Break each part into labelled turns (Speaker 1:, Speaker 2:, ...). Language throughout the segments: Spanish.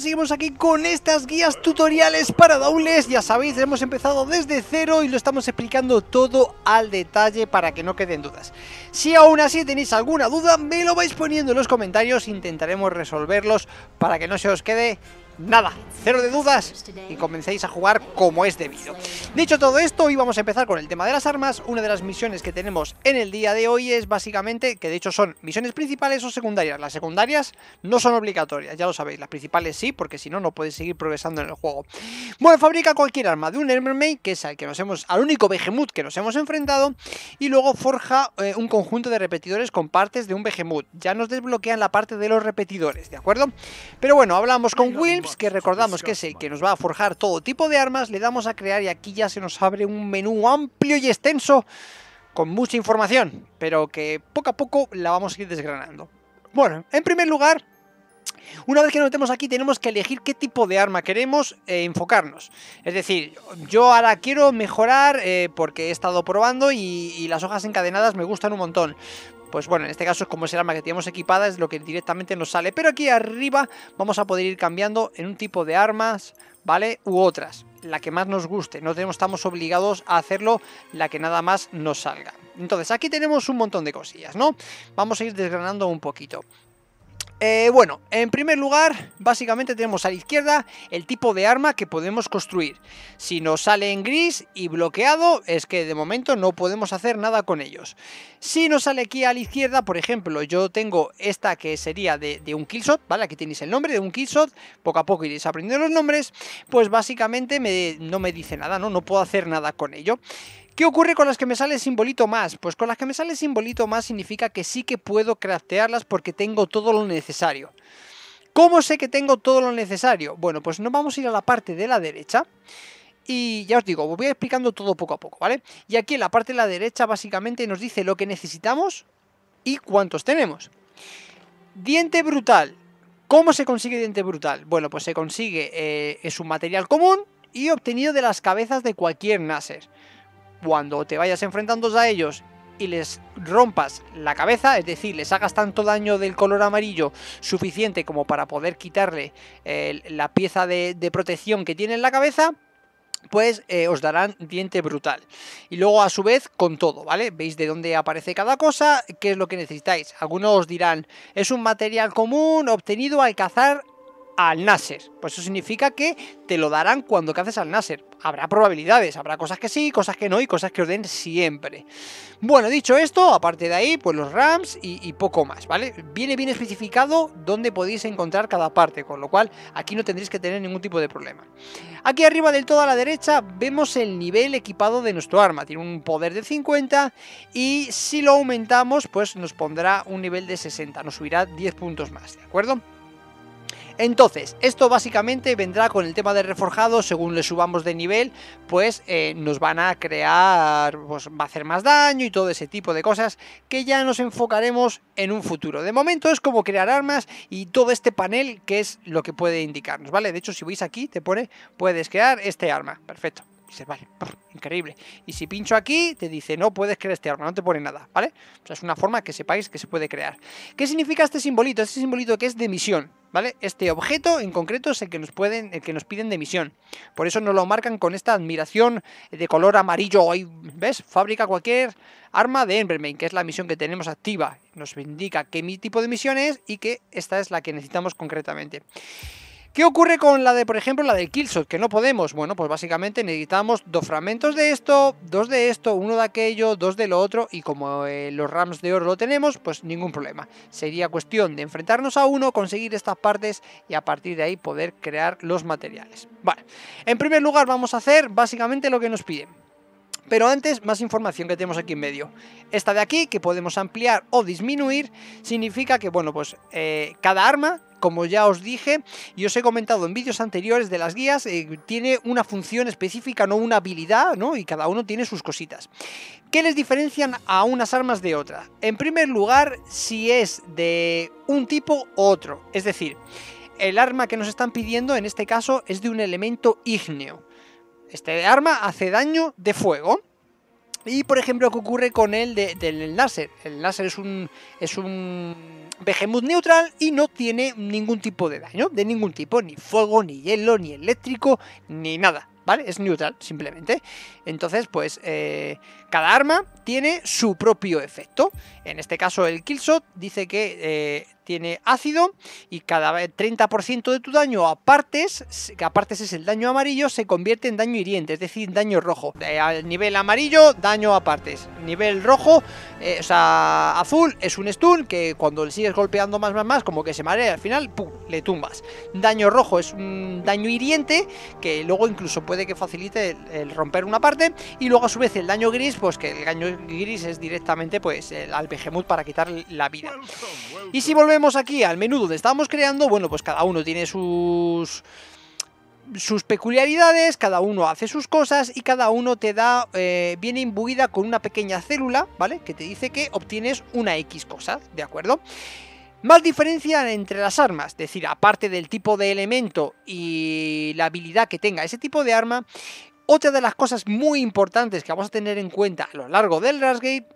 Speaker 1: seguimos aquí con estas guías tutoriales para dobles Ya sabéis, hemos empezado desde cero y lo estamos explicando todo al detalle para que no queden dudas Si aún así tenéis alguna duda, me lo vais poniendo en los comentarios Intentaremos resolverlos para que no se os quede nada, cero de dudas y comencéis a jugar como es debido. Dicho todo esto, hoy vamos a empezar con el tema de las armas. Una de las misiones que tenemos en el día de hoy es básicamente, que de hecho son misiones principales o secundarias. Las secundarias no son obligatorias, ya lo sabéis, las principales sí, porque si no, no podéis seguir progresando en el juego. Bueno, fabrica cualquier arma de un Hermermaid, que es al que nos hemos, al único Behemoth que nos hemos enfrentado, y luego forja eh, un conjunto de repetidores con partes de un Behemoth. Ya nos desbloquean la parte de los repetidores, ¿de acuerdo? Pero bueno, hablamos con Will es pues que pues recordamos que es el que nos va a forjar todo tipo de armas, le damos a crear y aquí ya se nos abre un menú amplio y extenso con mucha información, pero que poco a poco la vamos a ir desgranando. Bueno, en primer lugar, una vez que nos metemos aquí, tenemos que elegir qué tipo de arma queremos eh, enfocarnos. Es decir, yo ahora quiero mejorar eh, porque he estado probando y, las hojas encadenadas me gustan un montón pues bueno, en este caso es como es el arma que tenemos equipada, es lo que directamente nos sale. Pero aquí arriba vamos a poder ir cambiando en un tipo de armas, ¿vale? U otras, la que más nos guste. No tenemos, estamos obligados a hacerlo la que nada más nos salga. Entonces, aquí tenemos un montón de cosillas, ¿no? Vamos a ir desgranando un poquito. Eh, bueno, en primer lugar, básicamente tenemos a la izquierda el tipo de arma que podemos construir. Si nos sale en gris y bloqueado, es que de momento no podemos hacer nada con ellos. Si nos sale aquí a la izquierda, por ejemplo, yo tengo esta que sería de, un killshot, ¿vale? Aquí tenéis el nombre de un killshot, poco a poco iréis aprendiendo los nombres, pues básicamente no me dice nada, ¿no? No puedo hacer nada con ello. ¿Qué ocurre con las que me sale simbolito más? Pues con las que me sale simbolito más significa que sí que puedo craftearlas porque tengo todo lo necesario. ¿Cómo sé que tengo todo lo necesario? Bueno, pues nos vamos a ir a la parte de la derecha. Y ya os digo, os voy explicando todo poco a poco, ¿vale? Y aquí en la parte de la derecha básicamente nos dice lo que necesitamos y cuántos tenemos. Diente brutal. ¿Cómo se consigue diente brutal? Bueno, pues se consigue, eh, es un material común y obtenido de las cabezas de cualquier naser cuando te vayas enfrentando a ellos y les rompas la cabeza, es decir, les hagas tanto daño del color amarillo suficiente como para poder quitarle eh, la pieza de, protección que tiene en la cabeza, pues eh, os darán diente brutal. Y luego a su vez con todo, ¿vale? Veis de dónde aparece cada cosa, qué es lo que necesitáis. Algunos os dirán, es un material común obtenido al cazar al Nasser. Pues eso significa que te lo darán cuando caces al Nasser. Habrá probabilidades, habrá cosas que sí, cosas que no y cosas que os den siempre. Bueno, dicho esto, aparte de ahí, pues los Rams y, poco más, ¿vale? Viene bien especificado dónde podéis encontrar cada parte, con lo cual aquí no tendréis que tener ningún tipo de problema. Aquí arriba del todo a la derecha vemos el nivel equipado de nuestro arma. Tiene un poder de 50 y si lo aumentamos, pues nos pondrá un nivel de 60, nos subirá 10 puntos más, ¿de acuerdo? Entonces, esto básicamente vendrá con el tema de reforjado, según le subamos de nivel, pues eh, nos van a crear, pues va a hacer más daño y todo ese tipo de cosas que ya nos enfocaremos en un futuro. De momento es como crear armas y todo este panel que es lo que puede indicarnos, ¿vale? De hecho, si veis aquí, te pone, puedes crear este arma, perfecto. Dices, vale, increíble. Y si pincho aquí, te dice, no puedes crear este arma, no te pone nada, ¿vale? O sea, es una forma que sepáis que se puede crear. ¿Qué significa este simbolito? Este simbolito que es de misión, ¿vale? Este objeto en concreto es el que nos pueden, que nos piden de misión. Por eso nos lo marcan con esta admiración de color amarillo. ¿ves? Fabrica cualquier arma de Envermain que es la misión que tenemos activa. Nos indica qué tipo de misión es y que esta es la que necesitamos concretamente. ¿Qué ocurre con la de, por ejemplo, la del Killshot? Que no podemos. Bueno, pues básicamente necesitamos dos fragmentos de esto, dos de esto, uno de aquello, dos de lo otro. Y como eh, los Rams de oro lo tenemos, pues ningún problema. Sería cuestión de enfrentarnos a uno, conseguir estas partes y a partir de ahí poder crear los materiales. Vale. En primer lugar vamos a hacer básicamente lo que nos piden. Pero antes, más información que tenemos aquí en medio. Esta de aquí, que podemos ampliar o disminuir, significa que, bueno, pues eh, cada arma, como ya os dije y os he comentado en vídeos anteriores de las guías, eh, tiene una función específica, no una habilidad, ¿no? Y cada uno tiene sus cositas. ¿Qué les diferencian a unas armas de otras? En primer lugar, si es de un tipo u otro. Es decir, el arma que nos están pidiendo en este caso es de un elemento ígneo. Este arma hace daño de fuego. Y por ejemplo, ¿qué ocurre con el del láser? El láser es un, es un behemoth neutral y no tiene ningún tipo de daño, de ningún tipo, ni fuego, ni hielo, ni eléctrico, ni nada. ¿Vale? Es neutral, simplemente. Entonces, pues, eh, cada arma tiene su propio efecto. En este caso, el Killshot dice que eh, tiene ácido y cada 30% de tu daño a partes, que a partes es el daño amarillo, se convierte en daño hiriente, es decir, daño rojo. Eh, nivel amarillo, daño a partes. Nivel rojo, eh, o sea, azul, es un stun que cuando le sigues golpeando más, más, más, como que se marea, al final, ¡pum!, le tumbas. Daño rojo es un daño hiriente que luego incluso puede que facilite el, romper una parte y luego a su vez el daño gris, pues que el daño gris es directamente pues al Behemoth para quitar la vida. Y si volvemos vemos aquí al menú donde estábamos creando, bueno, pues cada uno tiene sus sus peculiaridades, cada uno hace sus cosas y cada uno te da, eh, viene imbuida con una pequeña célula, ¿vale? Que te dice que obtienes una X cosa, ¿de acuerdo? Más diferencia entre las armas, es decir, aparte del tipo de elemento y la habilidad que tenga ese tipo de arma, otra de las cosas muy importantes que vamos a tener en cuenta a lo largo del Rasgate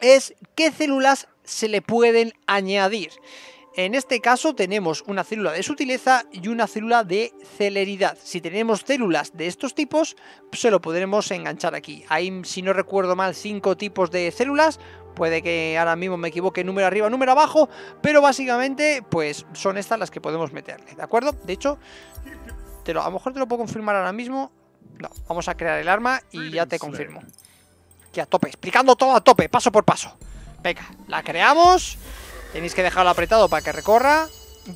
Speaker 1: es qué células se le pueden añadir. En este caso tenemos una célula de sutileza y una célula de celeridad. Si tenemos células de estos tipos, se lo podremos enganchar aquí. Hay, si no recuerdo mal, cinco tipos de células. Puede que ahora mismo me equivoque número arriba, número abajo, pero básicamente pues son estas las que podemos meterle, ¿de acuerdo? De hecho, a lo mejor te lo puedo confirmar ahora mismo. No, vamos a crear el arma y ya te confirmo. Que a tope, explicando todo a tope, paso por paso. Venga, la creamos. Tenéis que dejarlo apretado para que recorra.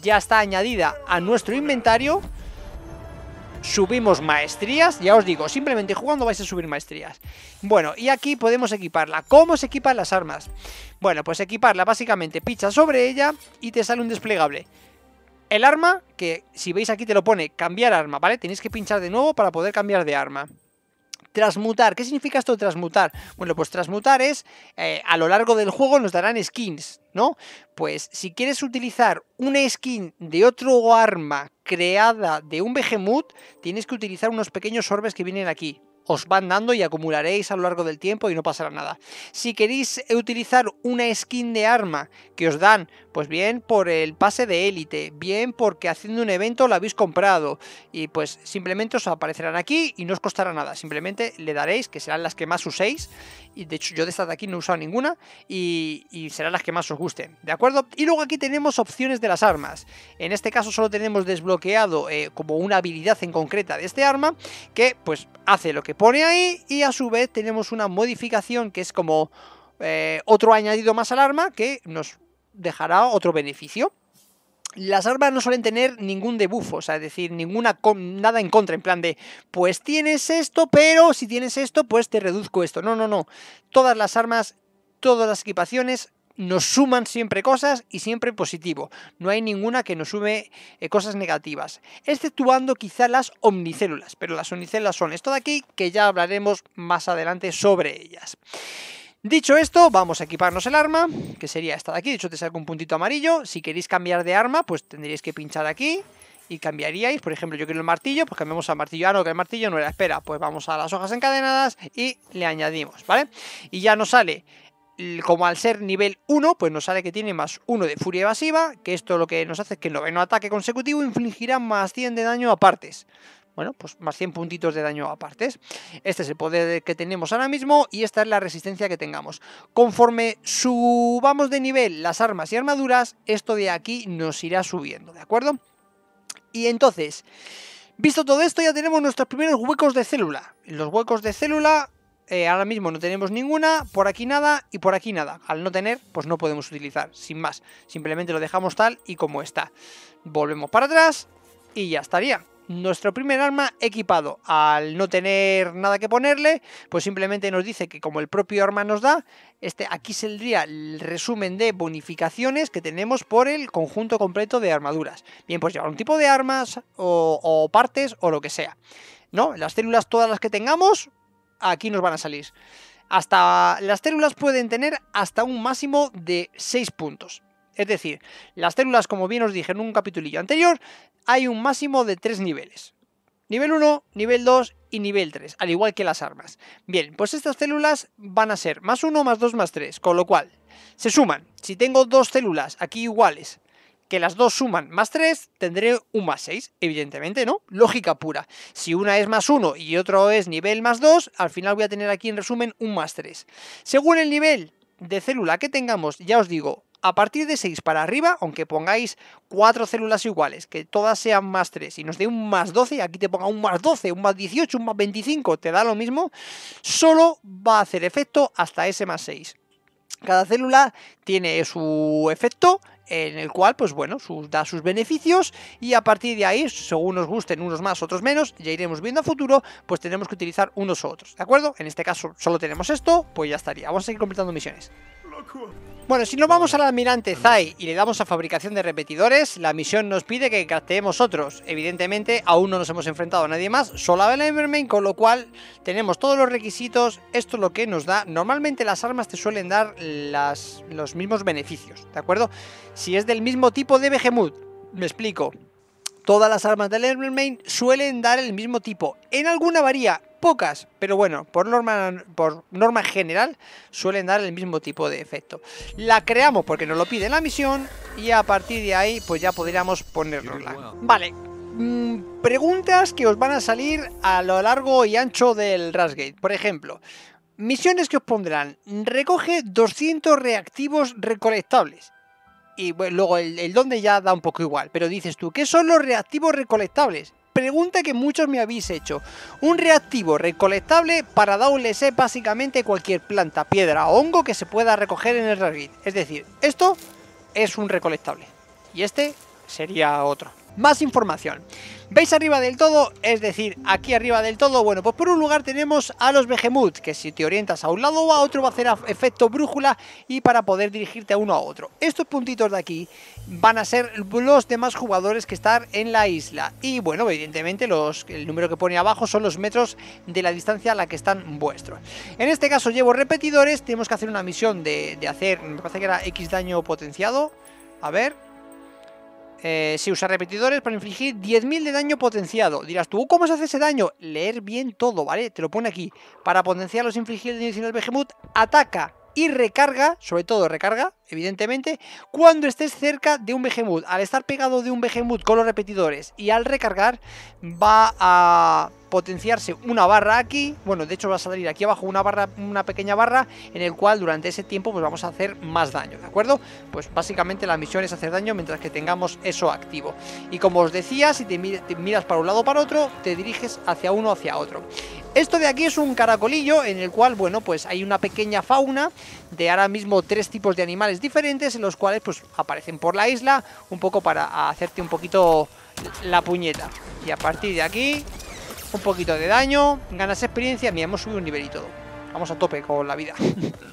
Speaker 1: Ya está añadida a nuestro inventario. Subimos maestrías, ya os digo, simplemente jugando vais a subir maestrías. Bueno, y aquí podemos equiparla. ¿Cómo se equipan las armas? Bueno, pues equiparla básicamente pincha sobre ella y te sale un desplegable. El arma, que si veis aquí te lo pone cambiar arma, ¿vale? Tenéis que pinchar de nuevo para poder cambiar de arma. Transmutar. ¿Qué significa esto de transmutar? Bueno, pues transmutar es eh, a lo largo del juego nos darán skins, ¿no? Pues si quieres utilizar una skin de otro arma creada de un Behemoth, tienes que utilizar unos pequeños orbes que vienen aquí os van dando y acumularéis a lo largo del tiempo y no pasará nada. Si queréis utilizar una skin de arma que os dan, pues bien por el pase de élite, bien porque haciendo un evento la habéis comprado y pues simplemente os aparecerán aquí y no os costará nada, simplemente le daréis, que serán las que más uséis y de hecho yo de esta de aquí no he usado ninguna y, serán las que más os gusten, ¿de acuerdo? Y luego aquí tenemos opciones de las armas, en este caso solo tenemos desbloqueado eh, como una habilidad en concreta de este arma que pues hace lo que pone ahí y a su vez tenemos una modificación que es como eh, otro añadido más al arma que nos dejará otro beneficio las armas no suelen tener ningún debufo, o sea, es decir, ninguna nada en contra, en plan de, pues tienes esto, pero si tienes esto, pues te reduzco esto. No, no, no. Todas las armas, todas las equipaciones nos suman siempre cosas y siempre positivo. No hay ninguna que nos sume eh, cosas negativas, exceptuando quizá las omnicélulas, pero las omnicélulas son esto de aquí que ya hablaremos más adelante sobre ellas. Dicho esto, vamos a equiparnos el arma, que sería esta de aquí, de hecho te salgo un puntito amarillo. Si queréis cambiar de arma, pues tendríais que pinchar aquí y cambiaríais. Por ejemplo, yo quiero el martillo, pues cambiamos al martillo. Ah, no, que el martillo no era. Espera, pues vamos a las hojas encadenadas y le añadimos, ¿vale? Y ya nos sale como al ser nivel 1, pues nos sale que tiene más 1 de furia evasiva, que esto lo que nos hace es que el noveno ataque consecutivo infligirá más 100 de daño a partes bueno, pues más 100 puntitos de daño apartes. Este es el poder que tenemos ahora mismo y esta es la resistencia que tengamos. Conforme subamos de nivel las armas y armaduras, esto de aquí nos irá subiendo, ¿de acuerdo? Y entonces, visto todo esto, ya tenemos nuestros primeros huecos de célula. Los huecos de célula eh, ahora mismo no tenemos ninguna, por aquí nada y por aquí nada. Al no tener, pues no podemos utilizar, sin más. Simplemente lo dejamos tal y como está. Volvemos para atrás y ya estaría. Nuestro primer arma equipado, al no tener nada que ponerle, pues simplemente nos dice que como el propio arma nos da, este, aquí saldría el resumen de bonificaciones que tenemos por el conjunto completo de armaduras. Bien, pues llevar un tipo de armas o, partes o lo que sea. ¿No? Las células, todas las que tengamos, aquí nos van a salir. Hasta las células pueden tener hasta un máximo de 6 puntos. Es decir, las células, como bien os dije en un capitulillo anterior, hay un máximo de tres niveles. Nivel 1, nivel 2 y nivel 3, al igual que las armas. Bien, pues estas células van a ser más 1, más 2, más 3, con lo cual se suman. Si tengo dos células aquí iguales, que las dos suman más 3, tendré un más 6, evidentemente, ¿no? Lógica pura. Si una es más 1 y otro es nivel más 2, al final voy a tener aquí en resumen un más 3. Según el nivel de célula que tengamos, ya os digo, a partir de 6 para arriba, aunque pongáis cuatro células iguales, que todas sean más 3 y nos dé un más 12, aquí te ponga un más 12, un más 18, un más 25, te da lo mismo, solo va a hacer efecto hasta ese más 6. Cada célula tiene su efecto en el cual, pues bueno, da sus beneficios y a partir de ahí, según nos gusten unos más, otros menos, ya iremos viendo a futuro, pues tenemos que utilizar unos u otros, ¿de acuerdo? En este caso solo tenemos esto, pues ya estaría. Vamos a seguir completando misiones. Bueno, si nos vamos al almirante Zai y le damos a fabricación de repetidores, la misión nos pide que crafteemos otros. Evidentemente, aún no nos hemos enfrentado a nadie más, solo a Evermain, con lo cual tenemos todos los requisitos. Esto es lo que nos da. Normalmente las armas te suelen dar las, los mismos beneficios, ¿de acuerdo? Si es del mismo tipo de Behemoth, me explico. Todas las armas del Evermain suelen dar el mismo tipo. En alguna varía, pocas, pero bueno, por norma, por norma general suelen dar el mismo tipo de efecto. La creamos porque nos lo pide la misión y a partir de ahí pues ya podríamos ponerla. Vale, mm, preguntas que os van a salir a lo largo y ancho del Rasgate. Por ejemplo, misiones que os pondrán. Recoge 200 reactivos recolectables. Y luego el, el, donde ya da un poco igual. Pero dices tú, ¿qué son los reactivos recolectables? pregunta que muchos me habéis hecho. Un reactivo recolectable para downless es básicamente cualquier planta, piedra o hongo que se pueda recoger en el Rabbit. Es decir, esto es un recolectable. Y este sería otro. Más información. ¿Veis arriba del todo? Es decir, aquí arriba del todo, bueno, pues por un lugar tenemos a los Behemoth, que si te orientas a un lado o a otro va a hacer efecto brújula y para poder dirigirte a uno a otro. Estos puntitos de aquí van a ser los demás jugadores que están en la isla. Y bueno, evidentemente los, el número que pone abajo son los metros de la distancia a la que están vuestros. En este caso llevo repetidores, tenemos que hacer una misión de hacer, me parece que era X daño potenciado. A ver, eh, si usa repetidores para infligir 10.000 de daño potenciado. Dirás tú, ¿cómo se hace ese daño? Leer bien todo, ¿vale? Te lo pone aquí. Para potenciar los infligidos de del Behemoth, ataca y recarga, sobre todo recarga, evidentemente, cuando estés cerca de un Behemoth. Al estar pegado de un Behemoth con los repetidores y al recargar, va a potenciarse una barra aquí, bueno, de hecho va a salir aquí abajo una barra, una pequeña barra, en el cual durante ese tiempo pues vamos a hacer más daño, ¿de acuerdo? Pues básicamente la misión es hacer daño mientras que tengamos eso activo. Y como os decía, si te, miras para un lado o para otro, te diriges hacia uno o hacia otro. Esto de aquí es un caracolillo en el cual, bueno, pues hay una pequeña fauna de ahora mismo tres tipos de animales diferentes en los cuales pues aparecen por la isla un poco para hacerte un poquito la puñeta. Y a partir de aquí un poquito de daño, ganas experiencia, mira, hemos subido un nivel y todo. Vamos a tope con la vida.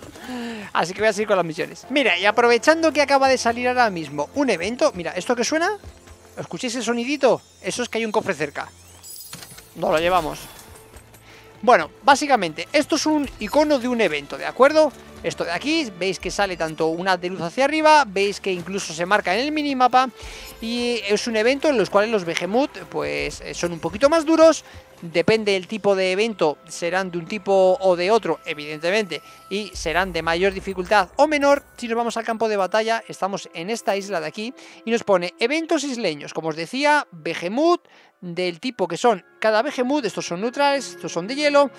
Speaker 1: Así que voy a seguir con las misiones. Mira, y aprovechando que acaba de salir ahora mismo un evento, mira, esto que suena, ¿escucháis ese sonidito? Eso es que hay un cofre cerca. No lo llevamos. Bueno, básicamente, esto es un icono de un evento, ¿de acuerdo? esto de aquí, veis que sale tanto una de luz hacia arriba, veis que incluso se marca en el minimapa y es un evento en los cuales los Behemoth pues eh, son un poquito más duros, depende del tipo de evento, serán de un tipo o de otro, evidentemente, y serán de mayor dificultad o menor. Si nos vamos al campo de batalla, estamos en esta isla de aquí y nos pone eventos isleños, como os decía, Behemoth, del tipo que son cada Behemoth, estos son neutrales, estos son de hielo,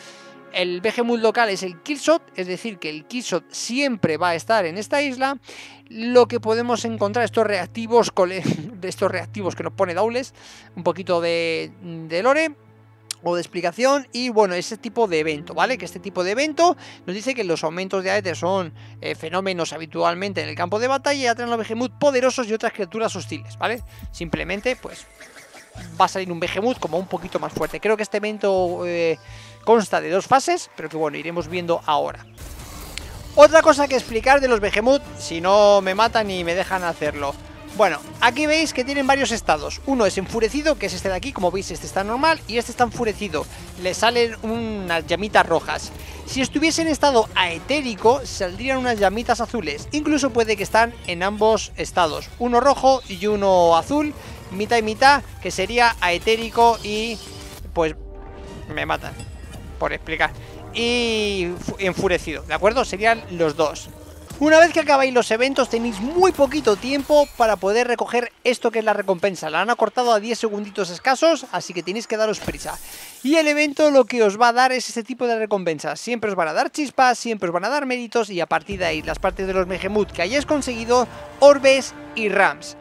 Speaker 1: el behemoth local es el killshot, es decir, que el killshot siempre va a estar en esta isla. Lo que podemos encontrar, estos reactivos, estos reactivos que nos pone Daules, un poquito de, lore, o de explicación y bueno, ese tipo de evento, ¿vale? Que este tipo de evento nos dice que los aumentos de aether son eh, fenómenos habitualmente en el campo de batalla y atraen a los Behemoth poderosos y otras criaturas hostiles, ¿vale? Simplemente, pues, va a salir un Behemoth como un poquito más fuerte. Creo que este evento eh, consta de dos fases, pero que bueno, iremos viendo ahora. Otra cosa que explicar de los Behemoth, si no me matan y me dejan hacerlo. Bueno, aquí veis que tienen varios estados. Uno es enfurecido, que es este de aquí, como veis este está normal, y este está enfurecido. Le salen unas llamitas rojas. Si estuviese en estado aetérico, saldrían unas llamitas azules. Incluso puede que están en ambos estados, uno rojo y uno azul, mitad y mitad, que sería aetérico y... Pues me matan, por explicar. Y enfurecido, ¿de acuerdo? Serían los dos. Una vez que acabáis los eventos tenéis muy poquito tiempo para poder recoger esto que es la recompensa. La han acortado a 10 segunditos escasos, así que tenéis que daros prisa. Y el evento lo que os va a dar es ese tipo de recompensas. Siempre os van a dar chispas, siempre os van a dar méritos y a partir de ahí las partes de los Mejemut que hayáis conseguido, orbes y rams.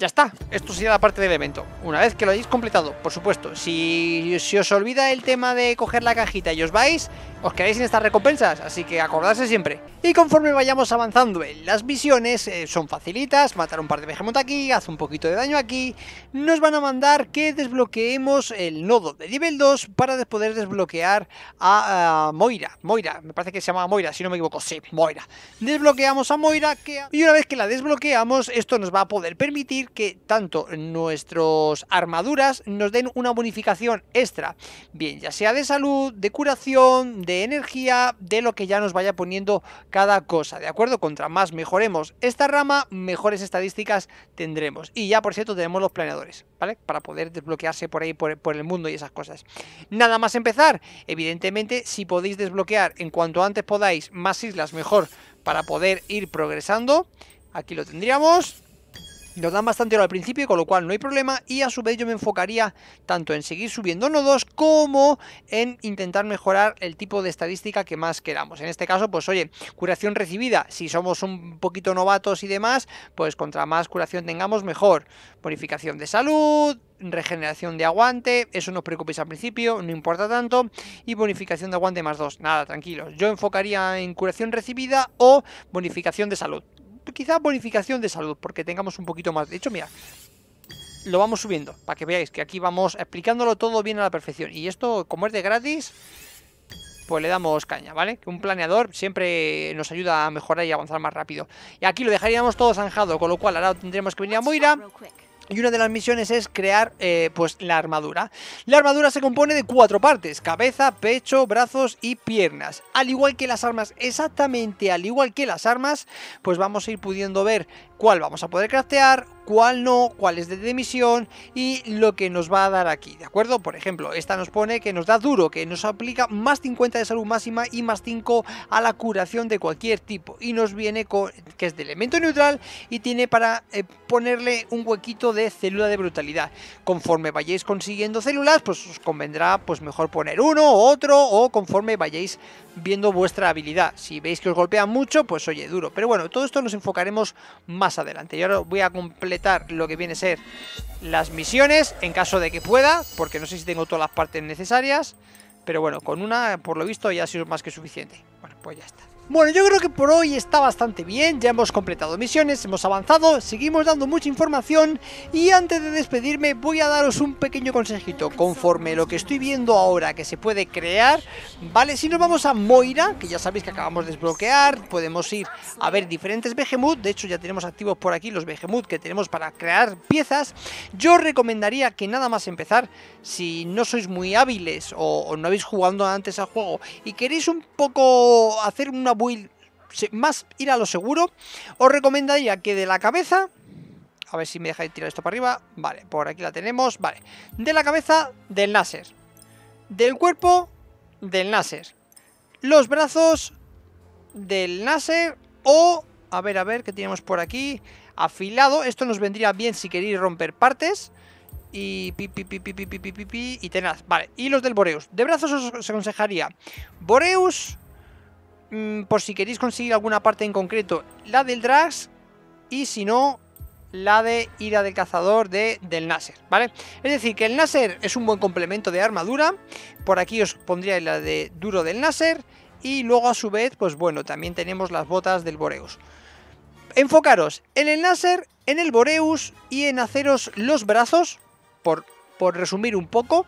Speaker 1: Ya está, esto sería la parte del evento. Una vez que lo hayáis completado, por supuesto, si, os olvida el tema de coger la cajita y os vais, os quedáis sin estas recompensas, así que acordarse siempre. Y conforme vayamos avanzando en las misiones, eh, son facilitas, matar un par de Behemoth aquí, haz un poquito de daño aquí, nos van a mandar que desbloqueemos el nodo de nivel 2 para poder desbloquear a, Moira, Moira, me parece que se llama Moira, si no me equivoco, sí, Moira. Desbloqueamos a Moira que... y una vez que la desbloqueamos, esto nos va a poder permitir que tanto nuestras armaduras nos den una bonificación extra, bien ya sea de salud, de curación, de energía, de lo que ya nos vaya poniendo cada cosa, ¿de acuerdo? Contra más mejoremos esta rama, mejores estadísticas tendremos. Y ya por cierto tenemos los planeadores, ¿vale? Para poder desbloquearse por ahí, por, por el mundo y esas cosas. Nada más empezar, evidentemente si podéis desbloquear en cuanto antes podáis más islas mejor para poder ir progresando. Aquí lo tendríamos. Nos dan bastante oro al principio, con lo cual no hay problema. Y a su vez yo me enfocaría tanto en seguir subiendo nodos como en intentar mejorar el tipo de estadística que más queramos. En este caso, pues oye, curación recibida. Si somos un poquito novatos y demás, pues contra más curación tengamos, mejor. Bonificación de salud, regeneración de aguante, eso no os preocupéis al principio, no importa tanto, y bonificación de aguante más 2, nada, tranquilos, yo enfocaría en curación recibida o bonificación de salud, quizá bonificación de salud, porque tengamos un poquito más. De hecho, mira, lo vamos subiendo, para que veáis que aquí vamos explicándolo todo bien a la perfección. Y esto, como es de gratis, pues le damos caña, ¿vale? Que un planeador siempre nos ayuda a mejorar y avanzar más rápido. Y aquí lo dejaríamos todo zanjado, con lo cual ahora tendremos que venir a Moira y una de las misiones es crear eh, pues la armadura. La armadura se compone de cuatro partes, cabeza, pecho, brazos y piernas. Al igual que las armas, exactamente al igual que las armas, pues vamos a ir pudiendo ver cuál vamos a poder craftear, cuál no, cuál es de demisión y lo que nos va a dar aquí, ¿de acuerdo? Por ejemplo, esta nos pone que nos da duro, que nos aplica más 50 de salud máxima y más 5 a la curación de cualquier tipo y nos viene que es de elemento neutral y tiene para eh, ponerle un huequito de célula de brutalidad. Conforme vayáis consiguiendo células, pues os convendrá pues mejor poner uno o otro o conforme vayáis viendo vuestra habilidad. Si veis que os golpea mucho, pues oye, duro. Pero bueno, todo esto nos enfocaremos más adelante. Yo voy a completar lo que viene a ser las misiones, en caso de que pueda, porque no sé si tengo todas las partes necesarias, pero bueno, con una, por lo visto, ya ha sido más que suficiente. Bueno, pues ya está. Bueno, yo creo que por hoy está bastante bien, ya hemos completado misiones, hemos avanzado, seguimos dando mucha información y antes de despedirme voy a daros un pequeño consejito conforme lo que estoy viendo ahora que se puede crear, ¿vale? Si nos vamos a Moira, que ya sabéis que acabamos de desbloquear, podemos ir a ver diferentes Behemoth, de hecho ya tenemos activos por aquí los Behemoth que tenemos para crear piezas, yo recomendaría que nada más empezar, si no sois muy hábiles o, no habéis jugado antes al juego y queréis un poco hacer una más ir a lo seguro. Os recomendaría que de la cabeza... A ver si me dejáis tirar esto para arriba. Vale, por aquí la tenemos. Vale. De la cabeza, del láser. Del cuerpo, del láser. Los brazos, del láser. O, a ver, a ver, ¿qué tenemos por aquí? Afilado. Esto nos vendría bien si queréis romper partes. Y pi, pi, pi, pi, pi, pi, pi, y tenaz. Vale, y los del Boreus. De brazos os aconsejaría Boreus, Mm, por si queréis conseguir alguna parte en concreto, la del Drax y si no, la de ira del cazador del Nasser, ¿vale? Es decir, que el Nasser es un buen complemento de armadura, por aquí os pondría la de duro del Nasser y luego a su vez, pues bueno, también tenemos las botas del Boreus. Enfocaros en el Nasser, en el Boreus y en haceros los brazos, por, resumir un poco,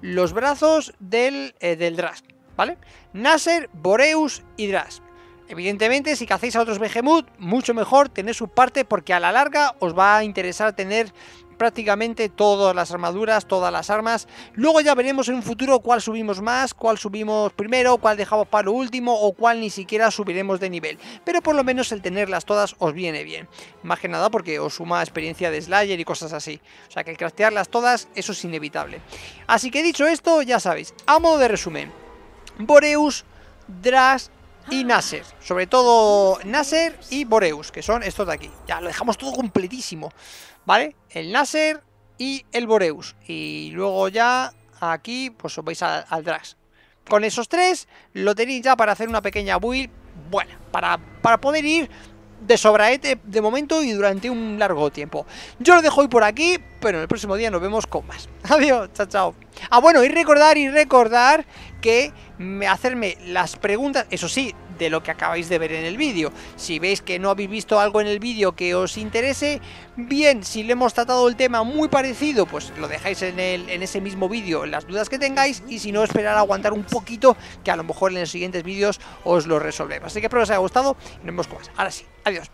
Speaker 1: los brazos del, eh, Drax del ¿vale? Nasser, Boreus y Drask. Evidentemente, si cacéis a otros Behemoth, mucho mejor tener su parte porque a la larga os va a interesar tener prácticamente todas las armaduras, todas las armas. Luego ya veremos en un futuro cuál subimos más, cuál subimos primero, cuál dejamos para lo último o cuál ni siquiera subiremos de nivel. Pero por lo menos el tenerlas todas os viene bien. Más que nada porque os suma experiencia de Slayer y cosas así. O sea que el craftearlas todas, eso es inevitable. Así que dicho esto, ya sabéis, a modo de resumen. Boreus, Dras y Nasser. Sobre todo Nasser y Boreus, que son estos de aquí. Ya lo dejamos todo completísimo, ¿vale? El Nasser y el Boreus. Y luego ya aquí, pues os vais al, Dras. Con esos tres lo tenéis ya para hacer una pequeña build, bueno, para, para poder ir de sobraete eh, de momento y durante un largo tiempo. Yo lo dejo hoy por aquí, pero el próximo día nos vemos con más. Adiós, chao, chao. Ah, bueno, y recordar y recordar que hacerme las preguntas, eso sí, de lo que acabáis de ver en el vídeo. Si veis que no habéis visto algo en el vídeo que os interese, bien, si le hemos tratado el tema muy parecido, pues lo dejáis en, el, en ese mismo vídeo, las dudas que tengáis, y si no, esperar a aguantar un poquito, que a lo mejor en los siguientes vídeos os lo resolvemos. Así que espero que os haya gustado y nos vemos con más. Ahora sí, adiós.